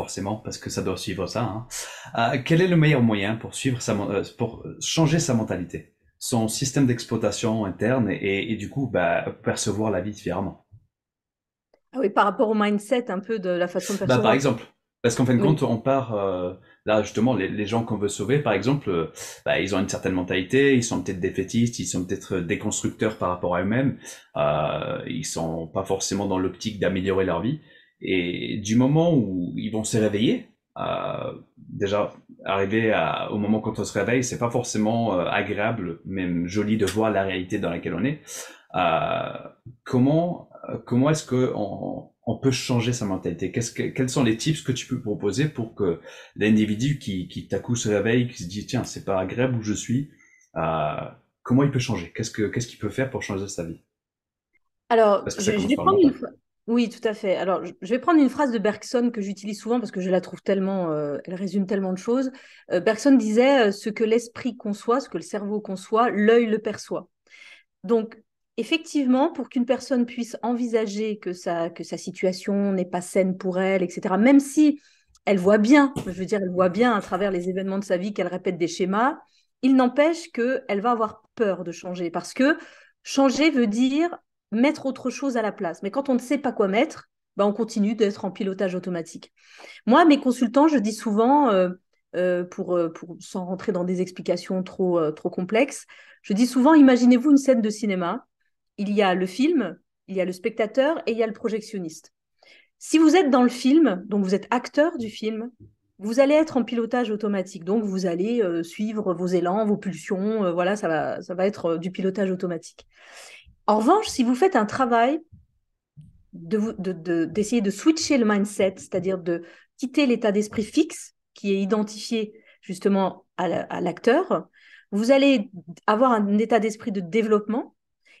forcément, parce que ça doit suivre ça. Hein. Euh, quel est le meilleur moyen pour, suivre euh, pour changer sa mentalité, son système d'exploitation interne et, du coup bah, percevoir la vie différemment ah oui, par rapport au mindset un peu de la façon de Bah, par exemple, parce qu'en fin de compte, on part euh, là justement les, gens qu'on veut sauver, par exemple, bah, ils ont une certaine mentalité, ils sont peut-être défaitistes, ils sont peut-être déconstructeurs par rapport à eux-mêmes, euh, ils sont pas forcément dans l'optique d'améliorer leur vie. Et du moment où ils vont se réveiller, euh, déjà arriver à, au moment quand on se réveille, c'est pas forcément euh, agréable, même joli de voir la réalité dans laquelle on est. Euh, comment euh, comment est-ce que on, on, peut changer sa mentalité quest que, Quels sont les tips que tu peux proposer pour que l'individu qui qui coup se réveille, qui se dit tiens c'est pas agréable où je suis, euh, comment il peut changer Qu'est-ce que qu'est-ce qu'il peut faire pour changer sa vie alors, je, je, vais prendre une, oui, tout à fait. Alors, je vais prendre une phrase de Bergson que j'utilise souvent parce que je la trouve tellement, euh, elle résume tellement de choses. Euh, Bergson disait euh, ce que l'esprit conçoit, ce que le cerveau conçoit, l'œil le perçoit. Donc, effectivement, pour qu'une personne puisse envisager que sa, que sa situation n'est pas saine pour elle, etc., même si elle voit bien, je veux dire, elle voit bien à travers les événements de sa vie qu'elle répète des schémas, il n'empêche qu'elle va avoir peur de changer parce que changer veut dire mettre autre chose à la place. Mais quand on ne sait pas quoi mettre, ben on continue d'être en pilotage automatique. Moi, mes consultants, je dis souvent, euh, euh, pour, euh, pour, sans rentrer dans des explications trop, trop complexes, je dis souvent, imaginez-vous une scène de cinéma. Il y a le film, il y a le spectateur et il y a le projectionniste. Si vous êtes dans le film, donc vous êtes acteur du film, vous allez être en pilotage automatique. Donc vous allez suivre vos élans, vos pulsions. voilà, ça va, ça va être du pilotage automatique. En revanche, si vous faites un travail d'essayer de, de, de, switcher le mindset, c'est-à-dire de quitter l'état d'esprit fixe qui est identifié justement à l'acteur, vous allez avoir un état d'esprit de développement.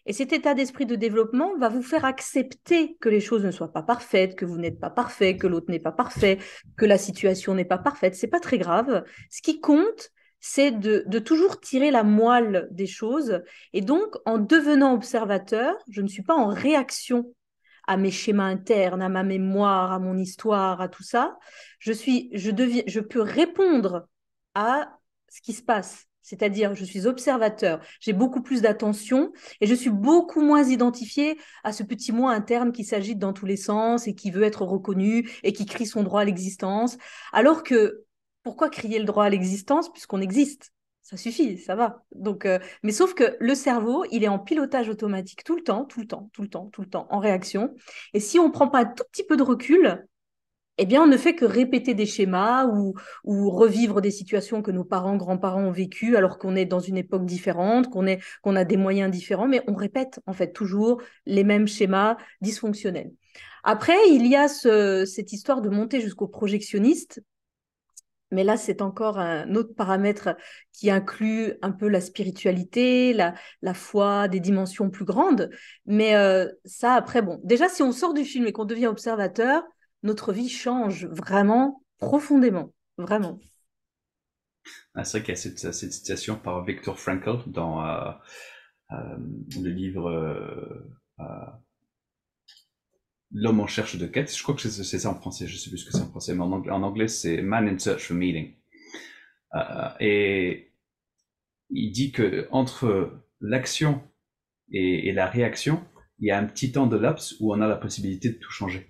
Et cet état d'esprit de développement va vous faire accepter que les choses ne soient pas parfaites, que vous n'êtes pas parfait, que l'autre n'est pas parfait, que la situation n'est pas parfaite. C'est pas très grave. Ce qui compte, c'est de, toujours tirer la moelle des choses. Et donc, en devenant observateur, je ne suis pas en réaction à mes schémas internes, à ma mémoire, à mon histoire, à tout ça. Je, suis, je, deviens, je peux répondre à ce qui se passe. C'est-à-dire, je suis observateur, j'ai beaucoup plus d'attention et je suis beaucoup moins identifiée à ce petit moi interne qui s'agite dans tous les sens et qui veut être reconnu et qui crie son droit à l'existence. Alors que pourquoi crier le droit à l'existence puisqu'on existe Ça suffit, ça va. Donc, euh, mais sauf que le cerveau, il est en pilotage automatique tout le temps, tout le temps, tout le temps, tout le temps, en réaction. Et si on ne prend pas un tout petit peu de recul, eh bien, on ne fait que répéter des schémas ou, revivre des situations que nos parents, grands-parents ont vécues alors qu'on est dans une époque différente, qu'on qu'on a des moyens différents, mais on répète en fait toujours les mêmes schémas dysfonctionnels. Après, il y a cette histoire de monter jusqu'au projectionniste mais là, c'est encore un autre paramètre qui inclut un peu la spiritualité, la, la foi, des dimensions plus grandes. Mais euh, ça, après, bon, déjà, si on sort du film et qu'on devient observateur, notre vie change vraiment profondément, vraiment. Ah, c'est vrai qu'il y a cette, citation par Viktor Frankl dans euh, euh, le livre L'homme en cherche de quête. Je crois que c'est ça en français. Je sais plus ce que c'est en français, mais en anglais, c'est Man in Search for Meaning. Euh, et il dit que entre l'action et, la réaction, il y a un petit temps de laps où on a la possibilité de tout changer.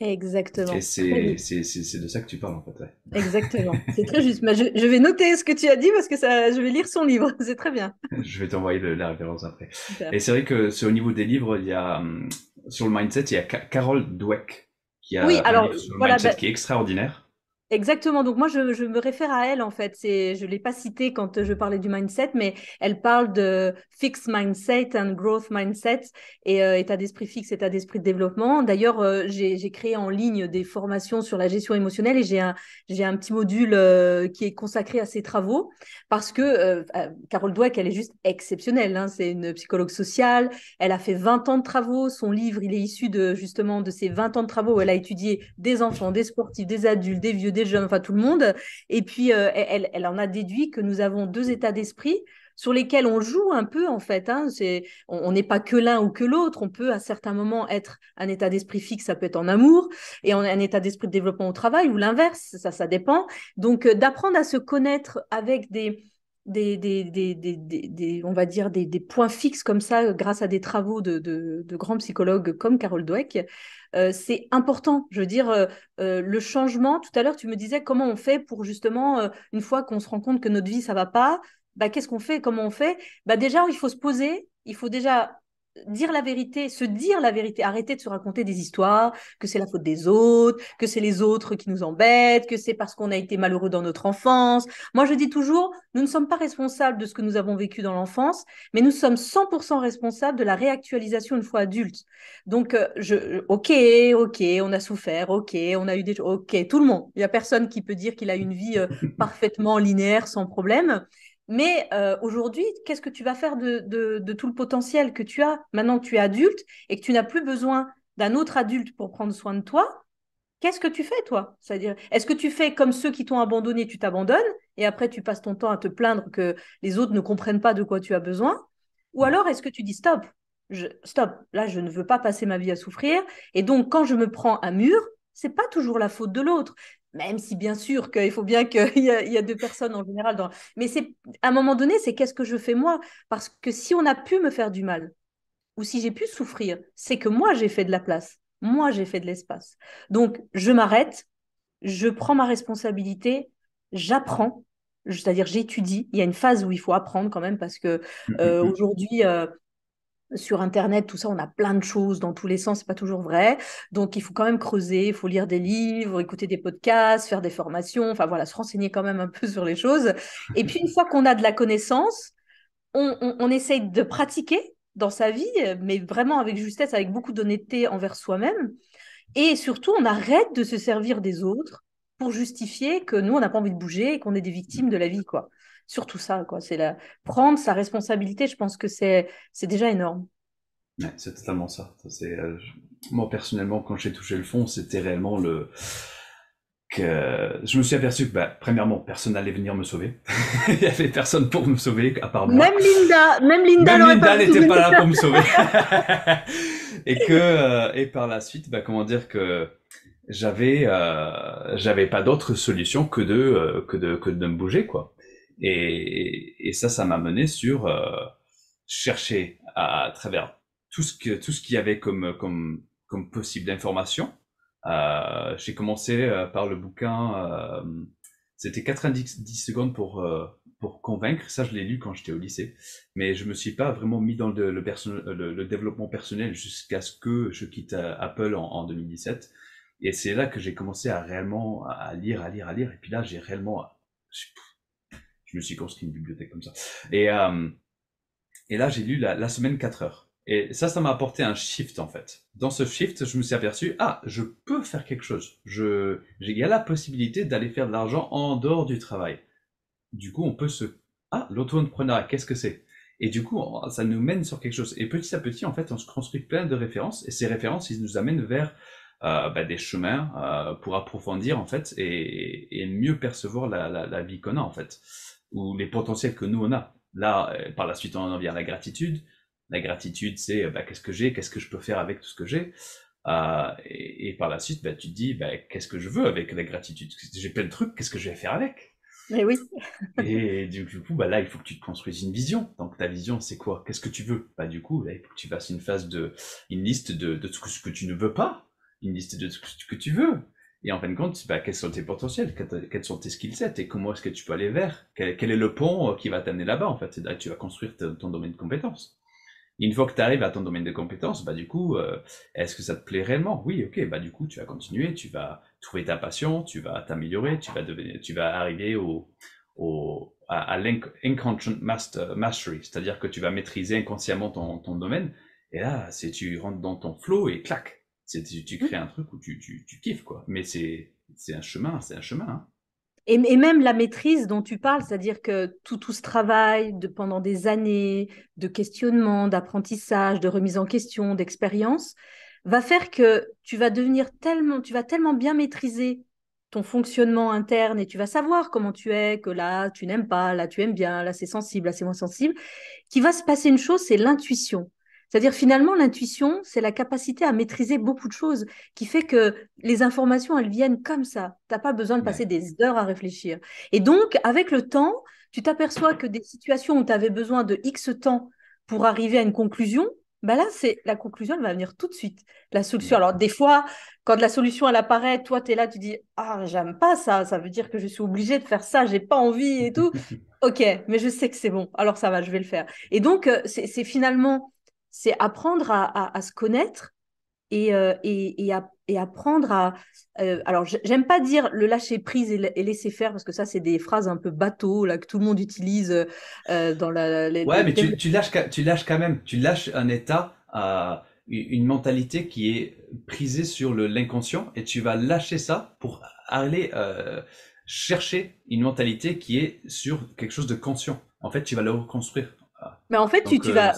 Exactement. Et c'est de ça que tu parles en fait. Exactement. C'est très juste. Bah, je, vais noter ce que tu as dit parce que ça, je vais lire son livre. C'est très bien. je vais t'envoyer la référence après. Et c'est vrai que c'est au niveau des livres, il y a hum, sur le mindset, il y a Carol Dweck qui a oui, un mindset bah qui est extraordinaire. Exactement. Donc moi, je, me réfère à elle en fait. C'est, je l'ai pas citée quand je parlais du mindset, mais elle parle de fixed mindset and growth mindset et euh, état d'esprit fixe, état d'esprit de développement. D'ailleurs, euh, j'ai, créé en ligne des formations sur la gestion émotionnelle et j'ai un j'ai un petit module euh, qui est consacré à ces travaux parce que Carole Dweck, elle est juste exceptionnelle. Hein. C'est une psychologue sociale. Elle a fait 20 ans de travaux. Son livre, il est issu de justement de ces 20 ans de travaux où elle a étudié des enfants, des sportifs, des adultes, des vieux, jeunes, enfin tout le monde. Et puis, euh, elle, en a déduit que nous avons deux états d'esprit sur lesquels on joue un peu en fait. Hein. C'est, on n'est pas que l'un ou que l'autre. On peut à certains moments être un état d'esprit fixe, ça peut être en amour, et on a un état d'esprit de développement au travail ou l'inverse, ça, ça dépend. Donc euh, d'apprendre à se connaître avec des, des, des, des, on va dire des, points fixes comme ça euh, grâce à des travaux de, grands psychologues comme Carol Dweck. Euh, c'est important, je veux dire, euh, le changement, tout à l'heure tu me disais comment on fait pour justement, une fois qu'on se rend compte que notre vie, ça va pas, bah, qu'est-ce qu'on fait, comment on fait bah, Déjà, il faut se poser, il faut déjà dire la vérité, se dire la vérité, arrêter de se raconter des histoires, que c'est la faute des autres, que c'est les autres qui nous embêtent, que c'est parce qu'on a été malheureux dans notre enfance. Moi, je dis toujours, nous ne sommes pas responsables de ce que nous avons vécu dans l'enfance, mais nous sommes 100% responsables de la réactualisation une fois adulte. Donc, euh, je, ok, ok, on a souffert, ok, on a eu des, ok, tout le monde. Il n'y a personne qui peut dire qu'il a une vie euh, parfaitement linéaire sans problème. Mais euh, aujourd'hui, qu'est-ce que tu vas faire de, tout le potentiel que tu as maintenant que tu es adulte et que tu n'as plus besoin d'un autre adulte pour prendre soin de toi Qu'est-ce que tu fais, toi C'est-à-dire, est-ce que tu fais comme ceux qui t'ont abandonné, tu t'abandonnes et après tu passes ton temps à te plaindre que les autres ne comprennent pas de quoi tu as besoin Ou alors est-ce que tu dis stop je, Stop, là je ne veux pas passer ma vie à souffrir et donc quand je me prends un mur, c'est pas toujours la faute de l'autre. Même si bien sûr qu'il faut bien qu'il y, y, a deux personnes en général. Dans... Mais c'est à un moment donné, c'est qu'est-ce que je fais moi Parce que si on a pu me faire du mal, ou si j'ai pu souffrir, c'est que moi j'ai fait de la place, moi j'ai fait de l'espace. Donc je m'arrête, je prends ma responsabilité, j'apprends, c'est-à-dire j'étudie. Il y a une phase où il faut apprendre quand même parce que mmh, mmh, euh, mmh. aujourd'hui, euh, sur Internet, tout ça, on a plein de choses dans tous les sens, c'est pas toujours vrai. Donc, il faut quand même creuser, il faut lire des livres, écouter des podcasts, faire des formations, enfin voilà, se renseigner quand même un peu sur les choses. Et puis, une fois qu'on a de la connaissance, on, on, essaye de pratiquer dans sa vie, mais vraiment avec justesse, avec beaucoup d'honnêteté envers soi-même. Et surtout, on arrête de se servir des autres pour justifier que nous, on n'a pas envie de bouger et qu'on est des victimes de la vie, quoi surtout ça, quoi. C'est la prendre sa responsabilité. Je pense que c'est c'est déjà énorme. Ouais, c'est totalement ça. C'est euh, moi personnellement quand j'ai touché le fond, c'était réellement le que je me suis aperçu que, bah, premièrement, personne n'allait venir me sauver. Il n'y avait personne pour me sauver, à part moi. Même Linda, même Linda, même Linda n'était pas là pour me sauver. et que, euh, et par la suite, bah, comment dire que j'avais, euh, j'avais pas d'autre solution que de, que de, que de me bouger, quoi. Et, ça, ça m'a mené sur euh, chercher à, travers tout ce que tout ce qu'il y avait comme comme comme possible d'informations. Euh, j'ai commencé euh, par le bouquin. C'était 90 secondes pour pour convaincre. Ça, je l'ai lu quand j'étais au lycée, mais je me suis pas vraiment mis dans le, le, développement personnel jusqu'à ce que je quitte Apple en, 2017. Et c'est là que j'ai commencé à réellement à lire, à lire, à lire. Et puis là, j'ai réellement, je me suis construit une bibliothèque comme ça. Et, euh, et là, j'ai lu la, semaine 4 heures. Et ça, ça m'a apporté un shift, en fait. Dans ce shift, je me suis aperçu, ah, je peux faire quelque chose. il y a la possibilité d'aller faire de l'argent en dehors du travail. Du coup, on peut se... Ah, l'auto-entrepreneuriat, qu'est-ce que c'est Et du coup, ça nous mène sur quelque chose. Et petit à petit, en fait, on se construit plein de références. Et ces références, ils nous amènent vers euh, bah, des chemins euh, pour approfondir en fait et, mieux percevoir la, la vie qu'on a en fait ou les potentiels que nous on a. Là, euh, par la suite, on en vient à la gratitude. La gratitude, c'est bah, qu'est-ce que j'ai, qu'est-ce que je peux faire avec tout ce que j'ai. Euh, et, par la suite, bah, tu te dis bah, qu'est-ce que je veux avec la gratitude. J'ai plein de trucs, qu'est-ce que je vais faire avec Mais oui. et du coup, là, il faut que tu te construises une vision. Donc ta vision, c'est quoi Qu'est-ce que tu veux bah, Du coup, là, il faut que tu fasses une phase de une liste de, de ce que tu ne veux pas, une liste de ce que tu veux. Et en fin de compte, bah, quels sont tes potentiels, quels sont tes skill et comment est-ce que tu peux aller vers quel, est le pont euh, qui va t'amener là-bas en fait C'est là que tu vas construire ton, domaine de compétences. une fois que tu arrives à ton domaine de compétences, bah, du coup, euh, est-ce que ça te plaît réellement Oui, ok, bah, du coup, tu vas continuer, tu vas trouver ta passion, tu vas t'améliorer, tu, vas devenir, tu vas arriver au, au à, l'inconscient master, mastery, c'est-à-dire que tu vas maîtriser inconsciemment ton, ton domaine. Et là, si tu rentres dans ton flow et clac, tu, mmh. crées un truc où tu, kiffes, quoi. Mais c'est un chemin, c'est un chemin. Hein. Et, même la maîtrise dont tu parles, c'est-à-dire que tout, tout ce travail de, pendant des années de questionnement, d'apprentissage, de remise en question, d'expérience, va faire que tu vas devenir tellement, tu vas tellement bien maîtriser ton fonctionnement interne et tu vas savoir comment tu es, que là tu n'aimes pas, là tu aimes bien, là c'est sensible, là c'est moins sensible, qui va se passer une chose, c'est l'intuition. C'est-à-dire finalement, l'intuition, c'est la capacité à maîtriser beaucoup de choses qui fait que les informations, elles viennent comme ça. Tu n'as pas besoin de passer des heures à réfléchir. Et donc, avec le temps, tu t'aperçois que des situations où tu avais besoin de X temps pour arriver à une conclusion, bah là, c'est la conclusion, elle va venir tout de suite. La solution. Alors, des fois, quand la solution, elle apparaît, toi, tu es là, tu dis Ah, j'aime pas ça, ça veut dire que je suis obligée de faire ça, j'ai pas envie et tout. ok, mais je sais que c'est bon, alors ça va, je vais le faire. Et donc, euh, c'est finalement c'est apprendre à, se connaître et, euh, et, et, à, et apprendre à... Euh, alors, j'aime pas dire le lâcher prise et, laisser faire, parce que ça, c'est des phrases un peu bateau là, que tout le monde utilise euh, dans la... ouais, mais tu, tu, lâches, tu lâches quand même, tu lâches un état, une mentalité qui est prisée sur l'inconscient, et tu vas lâcher ça pour aller chercher une mentalité qui est sur quelque chose de conscient. En fait, tu vas le reconstruire. Mais en fait, tu, euh, vas.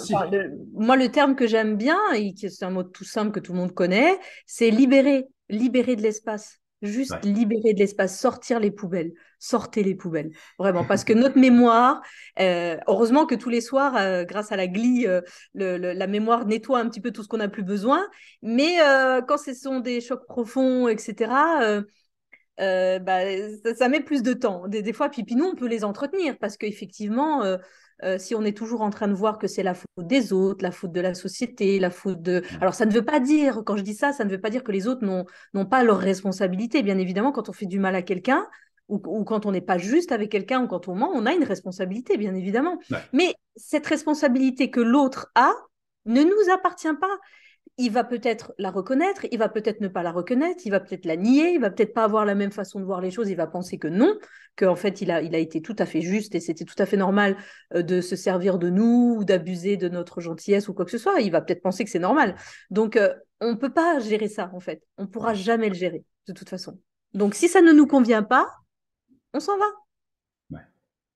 moi, le terme que j'aime bien, et qui est un mot tout simple que tout le monde connaît, c'est libérer, libérer de l'espace. Juste libérer de l'espace, sortir les poubelles, sortez les poubelles, vraiment, parce que notre mémoire, euh, heureusement que tous les soirs, euh, grâce à la glie, la mémoire nettoie un petit peu tout ce qu'on n'a plus besoin, mais quand ce sont des chocs profonds, etc., euh, bah, ça, met plus de temps. Des, des, fois, puis, puis nous, on peut les entretenir parce qu'effectivement, effectivement euh, euh, si on est toujours en train de voir que c'est la faute des autres, la faute de la société, la faute de... Mm. Alors, ça ne veut pas dire, quand je dis ça, ça ne veut pas dire que les autres n'ont pas leur responsabilité. Bien évidemment, quand on fait du mal à quelqu'un, ou, quand on n'est pas juste avec quelqu'un, ou quand on ment, on a une responsabilité, bien évidemment. Mais cette responsabilité que l'autre a ne nous appartient pas il va peut-être la reconnaître, il va peut-être ne pas la reconnaître, il va peut-être la nier, il va peut-être pas avoir la même façon de voir les choses, il va penser que non, qu'en fait il a, il a été tout à fait juste et c'était tout à fait normal euh, de se servir de nous ou d'abuser de notre gentillesse ou quoi que ce soit, il va peut-être penser que c'est normal. Donc euh, on ne peut pas gérer ça en fait, on ne pourra jamais le gérer de toute façon. Donc si ça ne nous convient pas, on s'en va.